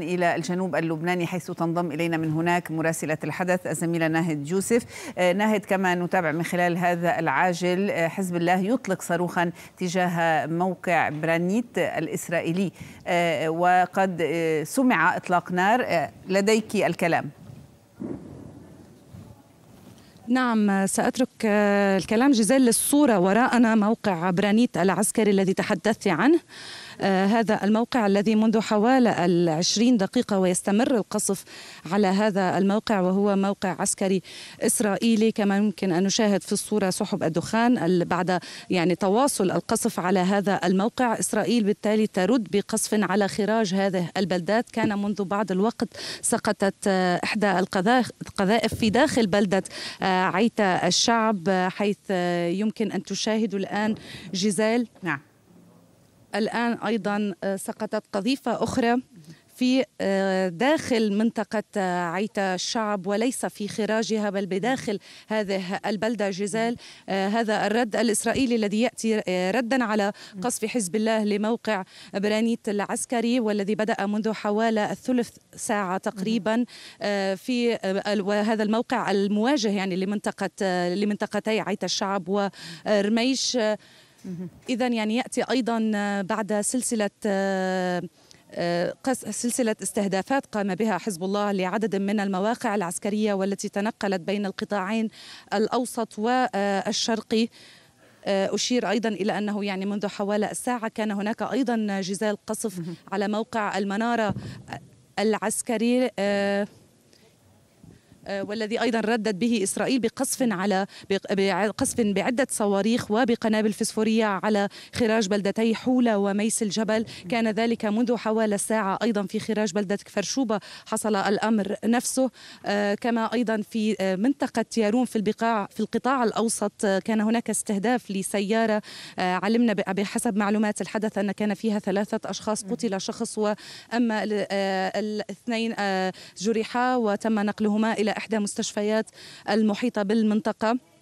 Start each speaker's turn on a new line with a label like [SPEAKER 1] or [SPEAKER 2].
[SPEAKER 1] إلى الجنوب اللبناني حيث تنضم إلينا من هناك مراسلة الحدث الزميلة ناهد يوسف آه، ناهد كما نتابع من خلال هذا العاجل آه، حزب الله يطلق صاروخا تجاه موقع برانيت الإسرائيلي آه، وقد سمع إطلاق نار لديك الكلام
[SPEAKER 2] نعم سأترك الكلام جزيل للصورة وراءنا موقع برانيت العسكري الذي تحدثت عنه آه، هذا الموقع الذي منذ حوالي العشرين دقيقة ويستمر القصف على هذا الموقع وهو موقع عسكري إسرائيلي كما يمكن أن نشاهد في الصورة سحب الدخان بعد يعني تواصل القصف على هذا الموقع إسرائيل بالتالي ترد بقصف على خراج هذه البلدات كان منذ بعض الوقت سقطت آه، إحدى القذائف في داخل بلدة آه، عيتا الشعب حيث يمكن أن تشاهدوا الآن جزال نعم الآن أيضا آه، سقطت قذيفة أخرى في آه، داخل منطقة آه، عيتا الشعب وليس في خراجها بل بداخل هذه البلدة جزال هذا الرد الإسرائيلي الذي يأتي ردا على قصف حزب الله لموقع برانيت العسكري والذي بدأ منذ حوالي الثلث ساعة تقريبا في هذا الموقع المواجه يعني لمنطقة لمنطقتي عيتا الشعب ورميش اذا يعني ياتي ايضا آه، بعد سلسله آه، آه، سلسلة استهدافات قام بها حزب الله لعدد من المواقع العسكرية والتي تنقلت بين القطاعين الأوسط والشرقي أشير أيضا إلى أنه يعني منذ حوالي الساعة كان هناك أيضا جزال قصف على موقع المنارة العسكري آه، والذي ايضا ردت به اسرائيل بقصف على قصف بعده صواريخ وبقنابل فسفوريه على خراج بلدتي حوله وميس الجبل كان ذلك منذ حوالي ساعه ايضا في خراج بلده كفرشوبه حصل الامر نفسه آه، كما ايضا في آه، منطقه يارون في البقاع في القطاع الاوسط كان هناك استهداف لسياره علمنا بحسب معلومات الحدث ان كان فيها ثلاثه اشخاص قتل شخص واما الاثنين جرحا وتم نقلهما الى إحدى مستشفيات المحيطة بالمنطقة